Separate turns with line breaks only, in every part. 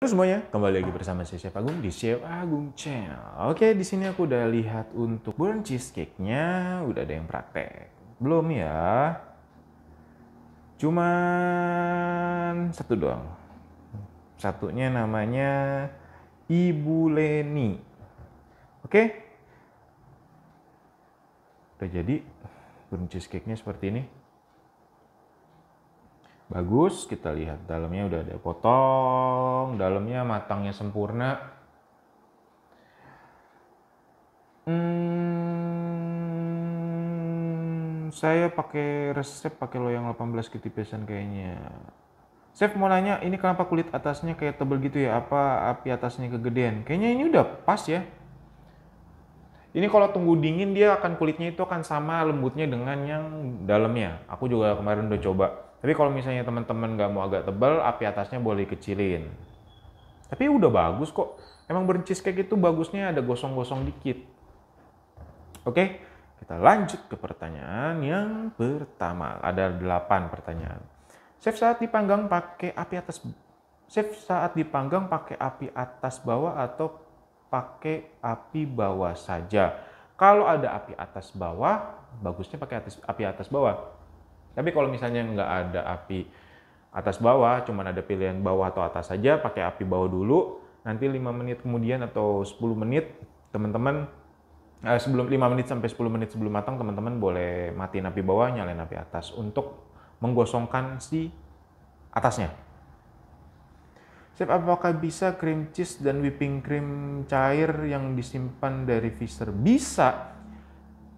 Halo semuanya, kembali lagi bersama saya Chef Agung di Chef Agung Channel. Oke, di sini aku udah lihat untuk burn cheesecake-nya udah ada yang praktek. Belum ya? Cuman satu doang. Satunya namanya Ibu Leni. Oke? Udah jadi burn cheesecake-nya seperti ini bagus kita lihat dalamnya udah ada potong dalamnya matangnya sempurna hmm, saya pakai resep pakai loyang 18 ketipisan kayaknya Chef mau nanya ini kenapa kulit atasnya kayak tebel gitu ya apa api atasnya kegedean kayaknya ini udah pas ya ini kalau tunggu dingin dia akan kulitnya itu akan sama lembutnya dengan yang dalamnya aku juga kemarin udah coba tapi kalau misalnya teman-teman nggak mau agak tebal, api atasnya boleh kecilin. Tapi udah bagus kok. Emang burnt cheesecake itu bagusnya ada gosong-gosong dikit. Oke, kita lanjut ke pertanyaan yang pertama. Ada 8 pertanyaan. Chef saat dipanggang pakai api atas Chef saat dipanggang pakai api atas bawah atau pakai api bawah saja. Kalau ada api atas bawah, bagusnya pakai atas, api atas bawah. Tapi kalau misalnya nggak ada api atas bawah, cuman ada pilihan bawah atau atas saja, pakai api bawah dulu. Nanti 5 menit kemudian atau 10 menit, teman-teman eh, sebelum 5 menit sampai 10 menit sebelum matang, teman-teman boleh matiin api bawah, nyalain api atas untuk menggosongkan si atasnya. Chef, apakah bisa cream cheese dan whipping cream cair yang disimpan dari freezer? Bisa,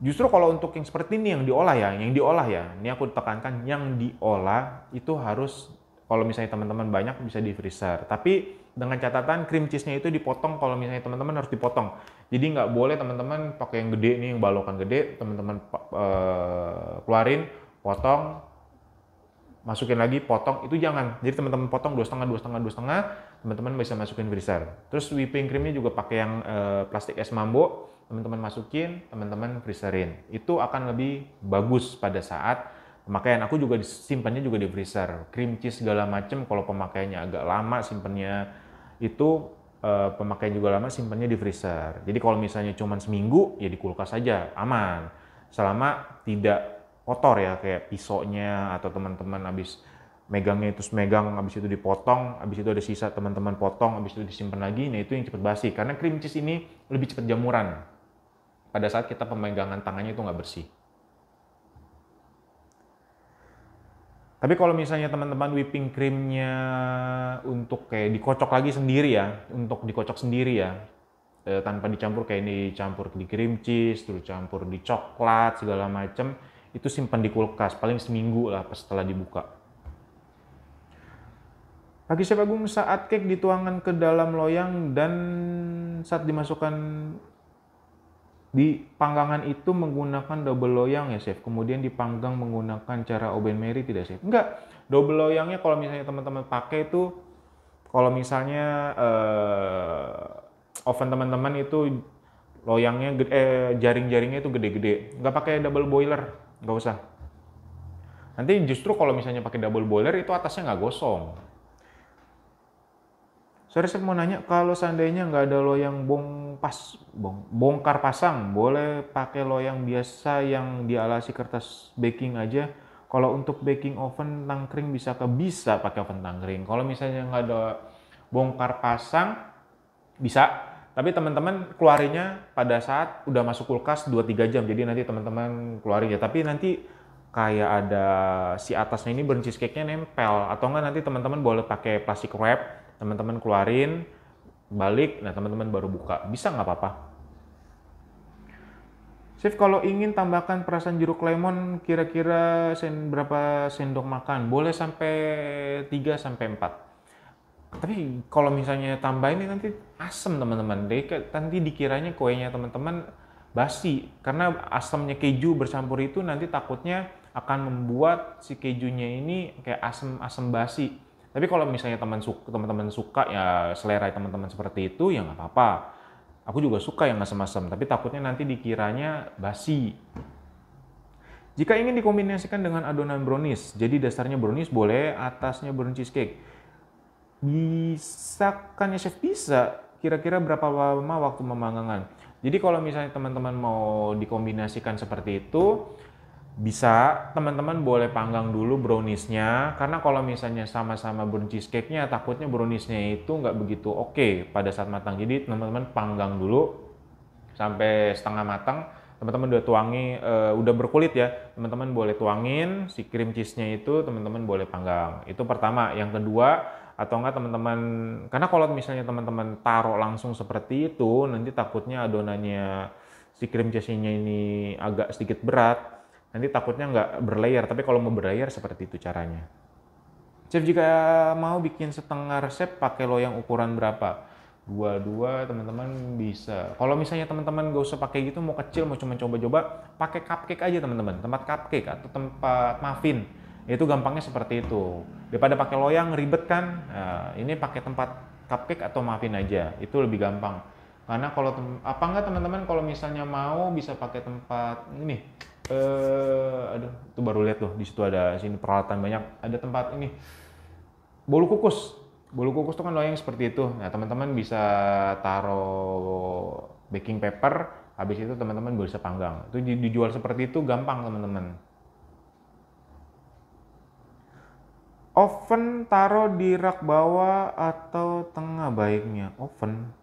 Justru kalau untuk yang seperti ini yang diolah ya, yang diolah ya, ini aku tekankan yang diolah itu harus kalau misalnya teman-teman banyak bisa di freezer. Tapi dengan catatan cream cheese-nya itu dipotong kalau misalnya teman-teman harus dipotong. Jadi nggak boleh teman-teman pakai yang gede nih, yang balokan gede, teman-teman uh, keluarin, potong, masukin lagi, potong, itu jangan. Jadi teman-teman potong dua setengah, dua setengah, dua setengah, teman-teman bisa masukin freezer. Terus whipping creamnya juga pakai yang uh, plastik es mambo teman-teman masukin, teman-teman freezerin. Itu akan lebih bagus pada saat pemakaian. Aku juga simpannya juga di freezer. Cream cheese segala macam kalau pemakaiannya agak lama simpannya itu eh, pemakaian juga lama simpannya di freezer. Jadi kalau misalnya cuma seminggu ya di kulkas saja aman. Selama tidak kotor ya kayak pisoknya atau teman-teman habis megangnya itu megang habis itu dipotong habis itu ada sisa teman-teman potong habis itu disimpan lagi nah itu yang cepat basi karena cream cheese ini lebih cepat jamuran pada saat kita pemegangan tangannya itu nggak bersih. Tapi kalau misalnya teman-teman whipping creamnya untuk kayak dikocok lagi sendiri ya, untuk dikocok sendiri ya, e, tanpa dicampur kayak ini dicampur di cream cheese, terus campur di coklat segala macam, itu simpan di kulkas paling seminggu lah setelah dibuka. Pagi Chef Agung saat cake dituangkan ke dalam loyang dan saat dimasukkan di panggangan itu menggunakan double loyang ya chef. Kemudian dipanggang menggunakan cara oven Mary tidak chef? Enggak. Double loyangnya kalau misalnya teman-teman pakai itu kalau misalnya eh, oven teman-teman itu loyangnya eh, jaring-jaringnya itu gede-gede. Enggak pakai double boiler, enggak usah. Nanti justru kalau misalnya pakai double boiler itu atasnya nggak gosong Sorry, saya mau nanya, kalau seandainya nggak ada loyang bong pas, bong, bongkar pasang, boleh pakai loyang biasa yang dialasi kertas baking aja. Kalau untuk baking oven tangkring bisa ke bisa pakai oven tangkring. Kalau misalnya nggak ada bongkar pasang, bisa. Tapi teman-teman keluarinya pada saat udah masuk kulkas 2-3 jam. Jadi nanti teman-teman keluarin ya. Tapi nanti kayak ada si atasnya ini burn cheesecake-nya nempel. Atau enggak nanti teman-teman boleh pakai plastik wrap teman-teman keluarin balik nah teman-teman baru buka bisa nggak apa-apa Chef kalau ingin tambahkan perasan jeruk lemon kira-kira sen berapa sendok makan boleh sampai 3 sampai 4 tapi kalau misalnya tambahin ini nanti asem teman-teman nanti dikiranya kuenya teman-teman basi karena asamnya keju bercampur itu nanti takutnya akan membuat si kejunya ini kayak asam-asam basi tapi kalau misalnya teman teman-teman suka ya selera teman-teman seperti itu ya nggak apa-apa. Aku juga suka yang asam-asam, tapi takutnya nanti dikiranya basi. Jika ingin dikombinasikan dengan adonan brownies, jadi dasarnya brownies boleh, atasnya brown cheesecake. Bisa kan ya chef bisa? Kira-kira berapa lama waktu memanggangan? Jadi kalau misalnya teman-teman mau dikombinasikan seperti itu, bisa teman-teman boleh panggang dulu browniesnya karena kalau misalnya sama-sama brown cheesecake-nya takutnya browniesnya itu nggak begitu oke okay pada saat matang jadi teman-teman panggang dulu sampai setengah matang teman-teman udah tuangi uh, udah berkulit ya teman-teman boleh tuangin si cream cheese-nya itu teman-teman boleh panggang itu pertama yang kedua atau enggak teman-teman karena kalau misalnya teman-teman taruh langsung seperti itu nanti takutnya adonannya si cream cheese-nya ini agak sedikit berat Nanti takutnya nggak berlayer, tapi kalau mau berlayer seperti itu caranya. Chef jika mau bikin setengah resep pakai loyang ukuran berapa? Dua-dua teman-teman bisa. Kalau misalnya teman-teman nggak usah pakai gitu, mau kecil, mau cuma coba-coba, pakai cupcake aja teman-teman. Tempat cupcake atau tempat muffin. Itu gampangnya seperti itu. Daripada pakai loyang ribet kan, nah, ini pakai tempat cupcake atau muffin aja. Itu lebih gampang karena kalau apa enggak teman-teman kalau misalnya mau bisa pakai tempat ini eh aduh itu baru lihat tuh di situ ada sini peralatan banyak ada tempat ini bolu kukus bolu kukus tuh kan loyang seperti itu nah teman-teman bisa taruh baking paper habis itu teman-teman bisa panggang itu dijual seperti itu gampang teman-teman oven taruh di rak bawah atau tengah baiknya oven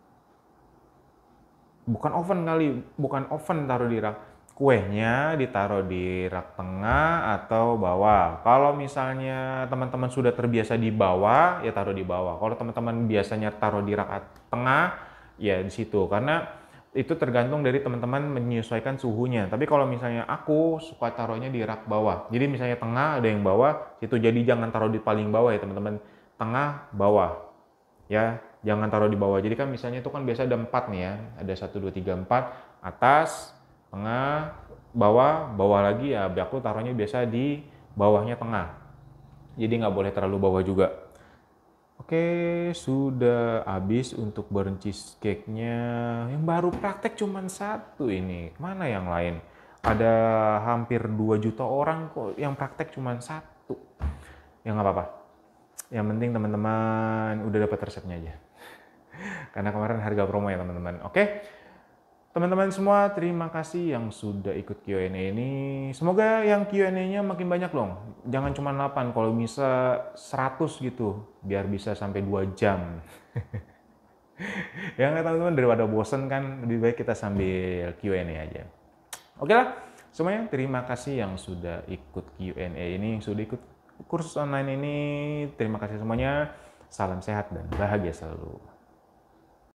bukan oven kali bukan oven taruh di rak kuenya ditaruh di rak tengah atau bawah. Kalau misalnya teman-teman sudah terbiasa di bawah, ya taruh di bawah. Kalau teman-teman biasanya taruh di rak tengah, ya di situ. Karena itu tergantung dari teman-teman menyesuaikan suhunya. Tapi kalau misalnya aku suka taruhnya di rak bawah. Jadi misalnya tengah ada yang bawah, itu jadi jangan taruh di paling bawah ya teman-teman. Tengah, bawah. Ya, jangan taruh di bawah. Jadi kan misalnya itu kan biasa ada empat nih ya. Ada satu, dua, tiga, empat. Atas, tengah bawah bawah lagi ya aku taruhnya biasa di bawahnya tengah jadi nggak boleh terlalu bawah juga oke sudah habis untuk burn cheesecake nya yang baru praktek cuman satu ini mana yang lain ada hampir 2 juta orang kok yang praktek cuman satu ya nggak apa-apa yang penting teman-teman udah dapat resepnya aja karena kemarin harga promo ya teman-teman oke Teman-teman semua, terima kasih yang sudah ikut Q&A ini. Semoga yang Q&A-nya makin banyak dong. Jangan cuma 8, kalau bisa 100 gitu. Biar bisa sampai 2 jam. ya nggak teman-teman, daripada bosen kan, lebih baik kita sambil Q&A aja. Oke lah, semuanya terima kasih yang sudah ikut Q&A ini, yang sudah ikut kursus online ini. Terima kasih semuanya. Salam sehat dan bahagia selalu.